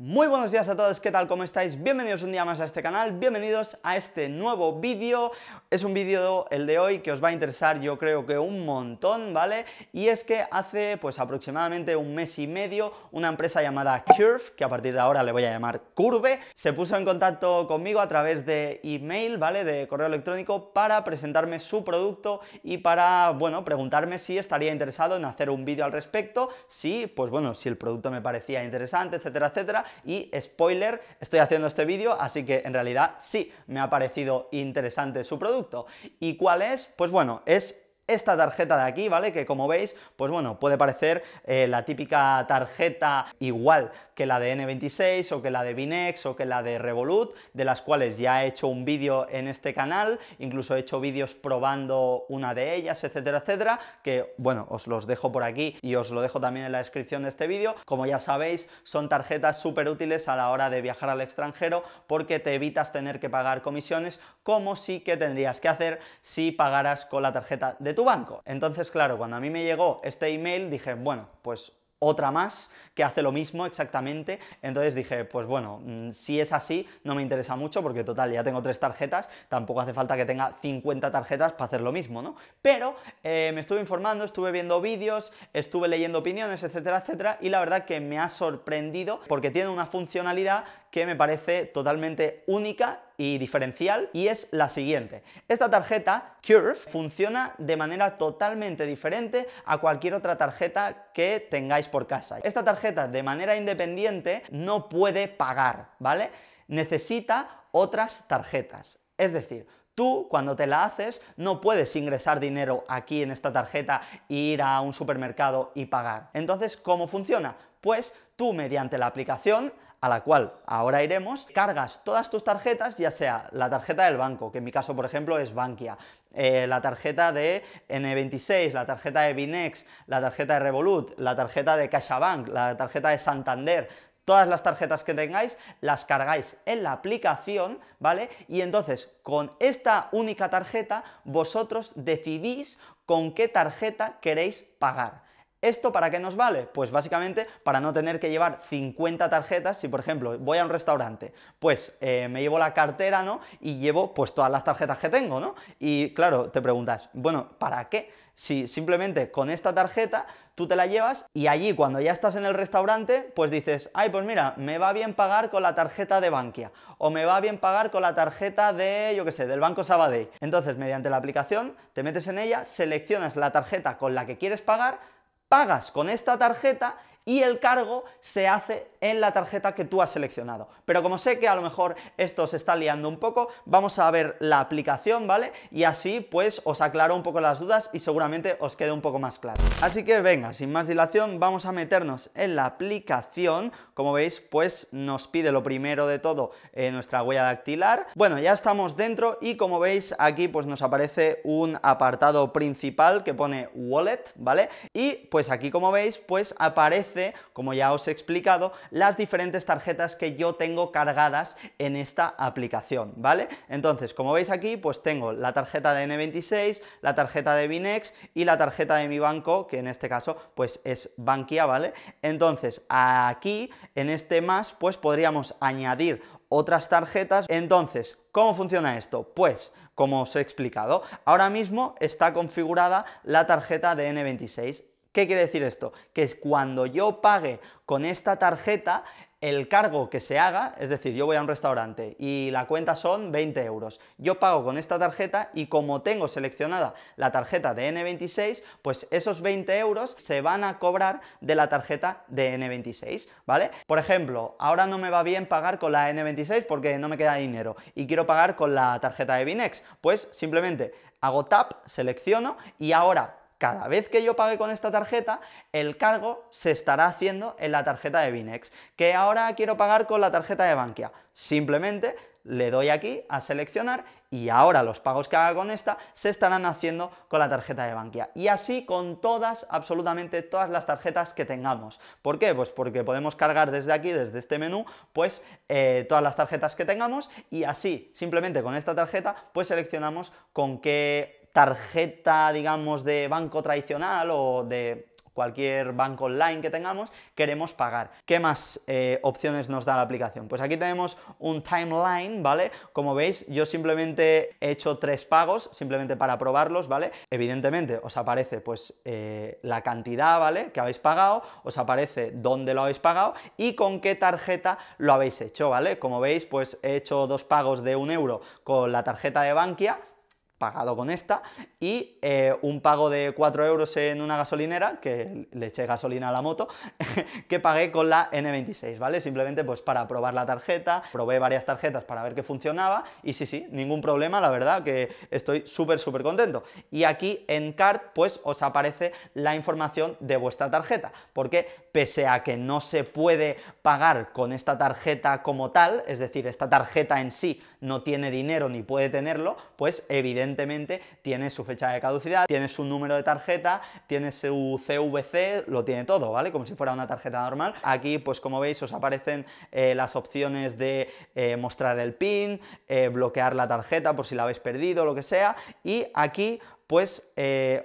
Muy buenos días a todos, ¿qué tal? ¿Cómo estáis? Bienvenidos un día más a este canal, bienvenidos a este nuevo vídeo. Es un vídeo, el de hoy, que os va a interesar yo creo que un montón, ¿vale? Y es que hace pues aproximadamente un mes y medio una empresa llamada Curve, que a partir de ahora le voy a llamar Curve, se puso en contacto conmigo a través de email, ¿vale? De correo electrónico para presentarme su producto y para, bueno, preguntarme si estaría interesado en hacer un vídeo al respecto, si, pues bueno, si el producto me parecía interesante, etcétera, etcétera y spoiler, estoy haciendo este vídeo, así que en realidad sí, me ha parecido interesante su producto. ¿Y cuál es? Pues bueno, es esta tarjeta de aquí, ¿vale? Que como veis, pues bueno, puede parecer eh, la típica tarjeta igual que la de N26 o que la de Binex o que la de Revolut, de las cuales ya he hecho un vídeo en este canal, incluso he hecho vídeos probando una de ellas, etcétera, etcétera, que bueno, os los dejo por aquí y os lo dejo también en la descripción de este vídeo. Como ya sabéis, son tarjetas súper útiles a la hora de viajar al extranjero porque te evitas tener que pagar comisiones como sí que tendrías que hacer si pagaras con la tarjeta de banco. Entonces, claro, cuando a mí me llegó este email, dije, bueno, pues otra más que hace lo mismo exactamente. Entonces dije, pues bueno, mm, si es así, no me interesa mucho porque total, ya tengo tres tarjetas, tampoco hace falta que tenga 50 tarjetas para hacer lo mismo, ¿no? Pero eh, me estuve informando, estuve viendo vídeos, estuve leyendo opiniones, etcétera, etcétera, y la verdad que me ha sorprendido porque tiene una funcionalidad que me parece totalmente única y diferencial y es la siguiente. Esta tarjeta Curve funciona de manera totalmente diferente a cualquier otra tarjeta que tengáis por casa. Esta tarjeta de manera independiente no puede pagar, ¿vale? Necesita otras tarjetas. Es decir, Tú, cuando te la haces, no puedes ingresar dinero aquí en esta tarjeta e ir a un supermercado y pagar. Entonces, ¿cómo funciona? Pues tú, mediante la aplicación, a la cual ahora iremos, cargas todas tus tarjetas, ya sea la tarjeta del banco, que en mi caso, por ejemplo, es Bankia, eh, la tarjeta de N26, la tarjeta de Binex, la tarjeta de Revolut, la tarjeta de CaixaBank, la tarjeta de Santander, todas las tarjetas que tengáis, las cargáis en la aplicación, ¿vale? Y entonces, con esta única tarjeta, vosotros decidís con qué tarjeta queréis pagar. ¿Esto para qué nos vale? Pues básicamente para no tener que llevar 50 tarjetas. Si por ejemplo voy a un restaurante, pues eh, me llevo la cartera, ¿no? Y llevo pues todas las tarjetas que tengo, ¿no? Y claro, te preguntas, bueno, ¿para qué? Si simplemente con esta tarjeta tú te la llevas y allí cuando ya estás en el restaurante, pues dices, ay, pues mira, me va bien pagar con la tarjeta de Bankia o me va bien pagar con la tarjeta de, yo qué sé, del Banco Sabadell. Entonces, mediante la aplicación, te metes en ella, seleccionas la tarjeta con la que quieres pagar, pagas con esta tarjeta y el cargo se hace en la tarjeta que tú has seleccionado. Pero como sé que a lo mejor esto se está liando un poco, vamos a ver la aplicación, ¿vale? Y así pues os aclaro un poco las dudas y seguramente os quede un poco más claro. Así que venga, sin más dilación, vamos a meternos en la aplicación. Como veis, pues nos pide lo primero de todo eh, nuestra huella dactilar. Bueno, ya estamos dentro y como veis aquí pues nos aparece un apartado principal que pone wallet, ¿vale? Y pues aquí como veis pues aparece como ya os he explicado, las diferentes tarjetas que yo tengo cargadas en esta aplicación, ¿vale? Entonces, como veis aquí, pues tengo la tarjeta de N26, la tarjeta de Binex y la tarjeta de mi banco, que en este caso pues es Bankia, ¿vale? Entonces, aquí, en este más, pues podríamos añadir otras tarjetas. Entonces, ¿cómo funciona esto? Pues, como os he explicado, ahora mismo está configurada la tarjeta de N26. ¿Qué quiere decir esto? Que es cuando yo pague con esta tarjeta, el cargo que se haga, es decir, yo voy a un restaurante y la cuenta son 20 euros, yo pago con esta tarjeta y como tengo seleccionada la tarjeta de N26, pues esos 20 euros se van a cobrar de la tarjeta de N26, ¿vale? Por ejemplo, ahora no me va bien pagar con la N26 porque no me queda dinero y quiero pagar con la tarjeta de Binex, pues simplemente hago tap, selecciono y ahora cada vez que yo pague con esta tarjeta, el cargo se estará haciendo en la tarjeta de Binex, que ahora quiero pagar con la tarjeta de Bankia. Simplemente le doy aquí a seleccionar y ahora los pagos que haga con esta se estarán haciendo con la tarjeta de Bankia. Y así con todas, absolutamente todas las tarjetas que tengamos. ¿Por qué? Pues porque podemos cargar desde aquí, desde este menú, pues eh, todas las tarjetas que tengamos y así, simplemente con esta tarjeta, pues seleccionamos con qué tarjeta, digamos, de banco tradicional o de cualquier banco online que tengamos, queremos pagar. ¿Qué más eh, opciones nos da la aplicación? Pues aquí tenemos un timeline, ¿vale? Como veis, yo simplemente he hecho tres pagos, simplemente para probarlos, ¿vale? Evidentemente os aparece pues eh, la cantidad, ¿vale? Que habéis pagado, os aparece dónde lo habéis pagado y con qué tarjeta lo habéis hecho, ¿vale? Como veis, pues he hecho dos pagos de un euro con la tarjeta de Bankia, pagado con esta y eh, un pago de 4 euros en una gasolinera, que le eché gasolina a la moto, que pagué con la N26, ¿vale? Simplemente pues para probar la tarjeta, probé varias tarjetas para ver que funcionaba y sí, sí, ningún problema, la verdad que estoy súper, súper contento. Y aquí en cart, pues os aparece la información de vuestra tarjeta, porque pese a que no se puede pagar con esta tarjeta como tal, es decir, esta tarjeta en sí no tiene dinero ni puede tenerlo, pues evidentemente evidentemente tiene su fecha de caducidad, tiene su número de tarjeta, tiene su CVC, lo tiene todo, ¿vale? Como si fuera una tarjeta normal. Aquí, pues como veis, os aparecen eh, las opciones de eh, mostrar el PIN, eh, bloquear la tarjeta por si la habéis perdido, lo que sea. Y aquí pues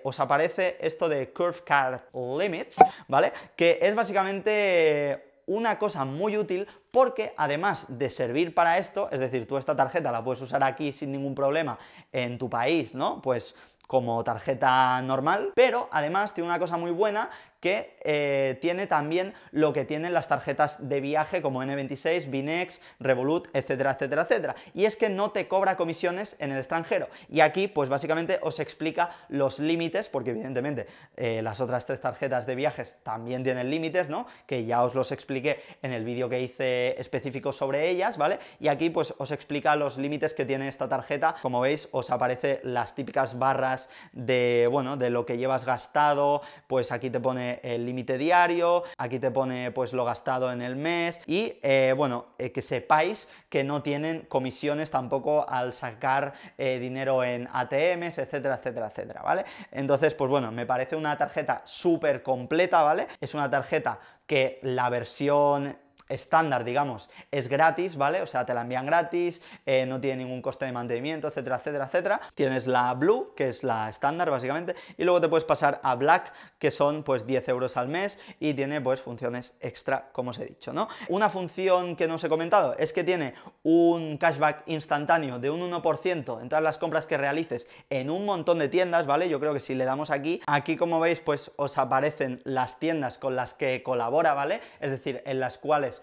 os aparece esto de Curve Card Limits, ¿vale? Que es básicamente una cosa muy útil porque además de servir para esto, es decir, tú esta tarjeta la puedes usar aquí sin ningún problema en tu país, ¿no? Pues como tarjeta normal, pero además tiene una cosa muy buena que eh, tiene también lo que tienen las tarjetas de viaje como N26, Binex, Revolut, etcétera, etcétera, etcétera. Y es que no te cobra comisiones en el extranjero. Y aquí, pues básicamente os explica los límites, porque evidentemente eh, las otras tres tarjetas de viajes también tienen límites, ¿no? Que ya os los expliqué en el vídeo que hice específico sobre ellas, ¿vale? Y aquí, pues os explica los límites que tiene esta tarjeta. Como veis, os aparecen las típicas barras de, bueno, de lo que llevas gastado, pues aquí te pone el límite diario, aquí te pone pues lo gastado en el mes y, eh, bueno, eh, que sepáis que no tienen comisiones tampoco al sacar eh, dinero en ATMs, etcétera, etcétera, etcétera, ¿vale? Entonces, pues bueno, me parece una tarjeta súper completa, ¿vale? Es una tarjeta que la versión estándar, digamos, es gratis, ¿vale? O sea, te la envían gratis, eh, no tiene ningún coste de mantenimiento, etcétera, etcétera, etcétera. Tienes la Blue, que es la estándar, básicamente, y luego te puedes pasar a Black, que son pues 10 euros al mes y tiene pues funciones extra, como os he dicho, ¿no? Una función que no os he comentado es que tiene un cashback instantáneo de un 1% en todas las compras que realices en un montón de tiendas, ¿vale? Yo creo que si le damos aquí, aquí como veis, pues os aparecen las tiendas con las que colabora, ¿vale? Es decir, en las cuales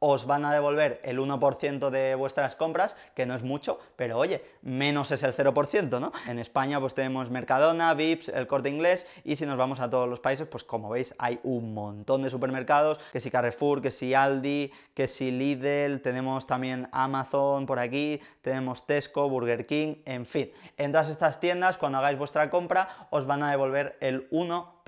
os van a devolver el 1% de vuestras compras, que no es mucho, pero oye, menos es el 0%, ¿no? En España pues tenemos Mercadona, Vips, el Corte Inglés y si nos vamos a todos los países, pues como veis hay un montón de supermercados, que si Carrefour, que si Aldi, que si Lidl, tenemos también Amazon por aquí, tenemos Tesco, Burger King, en fin. En todas estas tiendas, cuando hagáis vuestra compra, os van a devolver el 1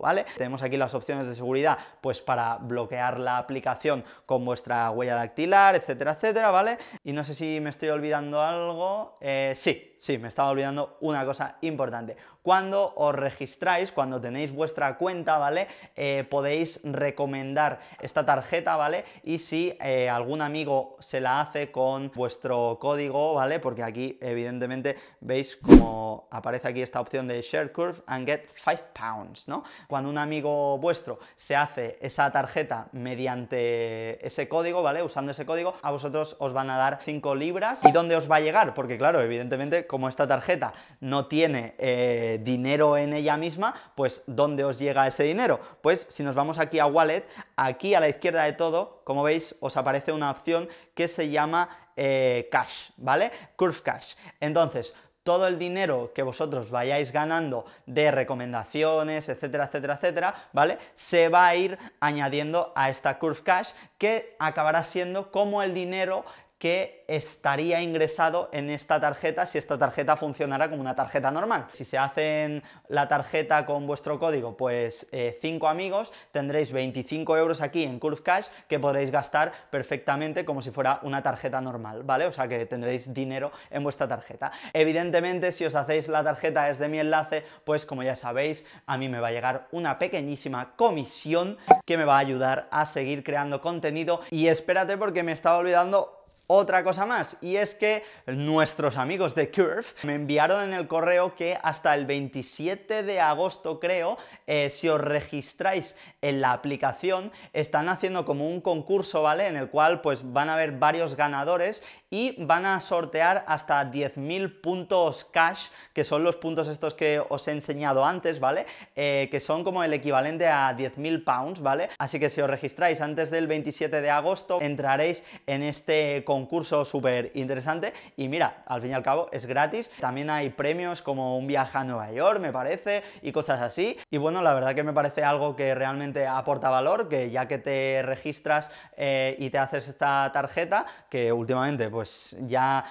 ¿vale? Tenemos aquí las opciones de seguridad, pues para bloquear la aplicación vuestra huella dactilar, etcétera, etcétera, ¿vale? Y no sé si me estoy olvidando algo. Eh, sí, sí, me estaba olvidando una cosa importante. Cuando os registráis, cuando tenéis vuestra cuenta, ¿vale? Eh, podéis recomendar esta tarjeta, ¿vale? Y si eh, algún amigo se la hace con vuestro código, ¿vale? Porque aquí, evidentemente, veis como aparece aquí esta opción de Share Curve and Get 5 Pounds, ¿no? Cuando un amigo vuestro se hace esa tarjeta mediante ese código, ¿vale? Usando ese código, a vosotros os van a dar 5 libras. ¿Y dónde os va a llegar? Porque, claro, evidentemente, como esta tarjeta no tiene eh, dinero en ella misma, pues ¿dónde os llega ese dinero? Pues si nos vamos aquí a Wallet, aquí a la izquierda de todo, como veis, os aparece una opción que se llama eh, Cash, ¿vale? Curve Cash. Entonces, todo el dinero que vosotros vayáis ganando de recomendaciones, etcétera, etcétera, etcétera, ¿vale? Se va a ir añadiendo a esta Curve Cash que acabará siendo como el dinero que estaría ingresado en esta tarjeta si esta tarjeta funcionara como una tarjeta normal. Si se hacen la tarjeta con vuestro código, pues 5 eh, amigos, tendréis 25 euros aquí en Curve Cash que podréis gastar perfectamente como si fuera una tarjeta normal, ¿vale? O sea que tendréis dinero en vuestra tarjeta. Evidentemente, si os hacéis la tarjeta desde mi enlace, pues como ya sabéis, a mí me va a llegar una pequeñísima comisión que me va a ayudar a seguir creando contenido y espérate porque me estaba olvidando otra cosa más, y es que nuestros amigos de Curve me enviaron en el correo que hasta el 27 de agosto, creo, eh, si os registráis en la aplicación, están haciendo como un concurso, ¿vale? En el cual pues van a haber varios ganadores y van a sortear hasta 10.000 puntos cash, que son los puntos estos que os he enseñado antes, ¿vale? Eh, que son como el equivalente a 10.000 pounds, ¿vale? Así que si os registráis antes del 27 de agosto, entraréis en este concurso concurso súper interesante y mira, al fin y al cabo es gratis. También hay premios como un viaje a Nueva York, me parece, y cosas así. Y bueno, la verdad que me parece algo que realmente aporta valor, que ya que te registras eh, y te haces esta tarjeta, que últimamente pues ya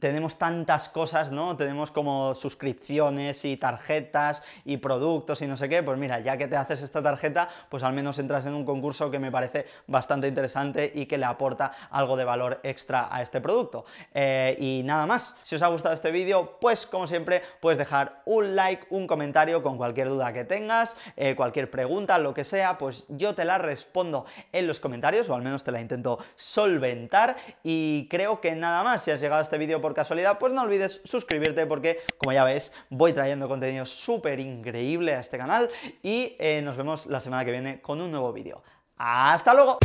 tenemos tantas cosas, ¿no? Tenemos como suscripciones y tarjetas y productos y no sé qué, pues mira, ya que te haces esta tarjeta, pues al menos entras en un concurso que me parece bastante interesante y que le aporta algo de valor extra a este producto. Eh, y nada más, si os ha gustado este vídeo, pues como siempre puedes dejar un like, un comentario con cualquier duda que tengas, eh, cualquier pregunta, lo que sea, pues yo te la respondo en los comentarios o al menos te la intento solventar y creo que nada más, si has llegado a este vídeo por casualidad, pues no olvides suscribirte porque como ya ves, voy trayendo contenido súper increíble a este canal y eh, nos vemos la semana que viene con un nuevo vídeo. ¡Hasta luego!